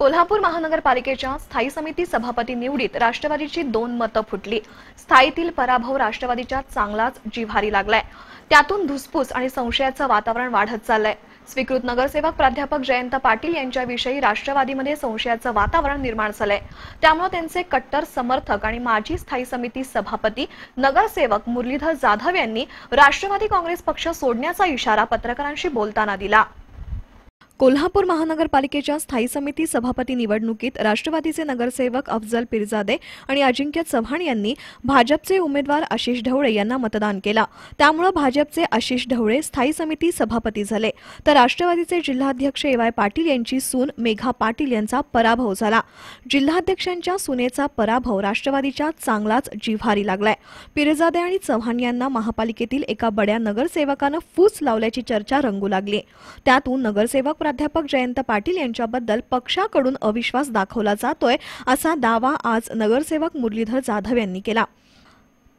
कोल्हापूर महानगरपालिकेच्या स्थायी समिती सभापती निवडीत राष्ट्रवादीची दोन मतं फुटली स्थायीतील पराभव राष्ट्रवादीच्या चांगलाच जिव्हारी लागलाय त्यातून धुसफूस आणि संशयाचं वातावरण वाढत चाललंय स्वीकृत नगरसेवक प्राध्यापक जयंत पाटील यांच्याविषयी राष्ट्रवादीमध्ये संशयाचं वातावरण निर्माण झालंय त्यामुळे त्यांचे कट्टर समर्थक आणि माजी स्थायी समिती सभापती नगरसेवक मुरलीधर जाधव यांनी राष्ट्रवादी काँग्रेस पक्ष सोडण्याचा इशारा पत्रकारांशी बोलताना दिला कोल्हापूर महानगरपालिकेच्या स्थायी समिती सभापती निवडणुकीत राष्ट्रवादीचे नगरसेवक अफजल पिरजादे आणि अजिंक्य चव्हाण यांनी भाजपचे उमेदवार आशिष ढवळे यांना मतदान केला त्यामुळे भाजपचे आशिष ढवळे स्थायी समिती सभापती झाले तर राष्ट्रवादीचे जिल्हाध्यक्ष ए वाय पाटील यांची सून मेघा पाटील यांचा पराभव झाला जिल्हाध्यक्षांच्या सुनेचा पराभव राष्ट्रवादीच्या चांगलाच जिव्हारी लागलाय पिरजादे आणि चव्हाण यांना महापालिकेतील एका बड्या नगरसेवकानं फूस लावल्याची चर्चा रंगू लागली त्यातून नगरसेवक प्राध्यापक जयंत पाटील यांच्याबद्दल पक्षाकडून अविश्वास दाखवला जातोय असा दावा आज नगरसेवक मुरलीधर जाधव यांनी केला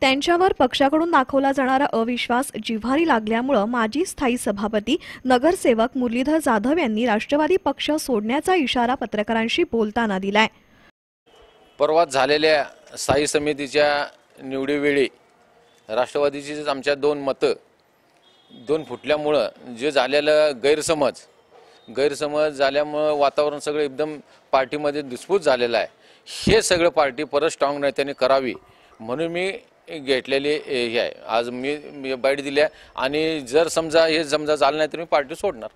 त्यांच्यावर पक्षाकडून दाखवला जाणारा अविश्वास जिव्हारी लागल्यामुळं माजी स्थायी सभापती नगरसेवक मुरलीधर जाधव यांनी राष्ट्रवादी पक्ष सोडण्याचा इशारा पत्रकारांशी बोलताना दिलाय परवा झालेल्या स्थायी समितीच्या निवडीवेळी राष्ट्रवादीची आमच्या दोन मतं दोन फुटल्यामुळं जे झालेलं गैरसमज गैरसमज झाल्यामुळं वातावरण सगळं एकदम पार्टीमध्ये दुस्पूत झालेलं आहे हे सगळं पार्टी परत स्ट्रॉंग नेत्याने करावी म्हणून मी घेतलेली हे आहे आज मी, मी बाईट दिली आहे आणि जर समजा हे समजा झालं नाही तर मी पार्टी सोडणार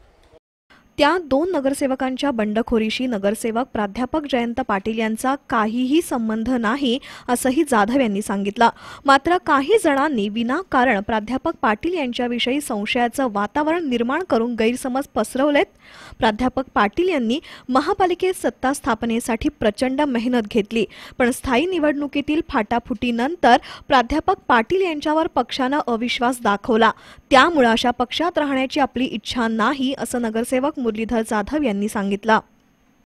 त्या दोन नगरसेवकांच्या बंडखोरीशी नगरसेवक प्राध्यापक जयंत पाटील यांचा काहीही संबंध नाही असंही जाधव यांनी सांगितलं मात्र काही जणांनी विनाकारण प्राध्यापक पाटील यांच्याविषयी संशयाचं वातावरण निर्माण करून गैरसमज पसरवलेत प्राध्यापक पाटील यांनी महापालिकेत सत्ता स्थापनेसाठी प्रचंड मेहनत घेतली पण स्थायी निवडणुकीतील फाटाफुटीनंतर प्राध्यापक पाटील यांच्यावर पक्षानं अविश्वास दाखवला त्यामुळे अशा पक्षात राहण्याची आपली इच्छा नाही असं नगरसेवक मुरलीधर जाधव यांनी सांगितलं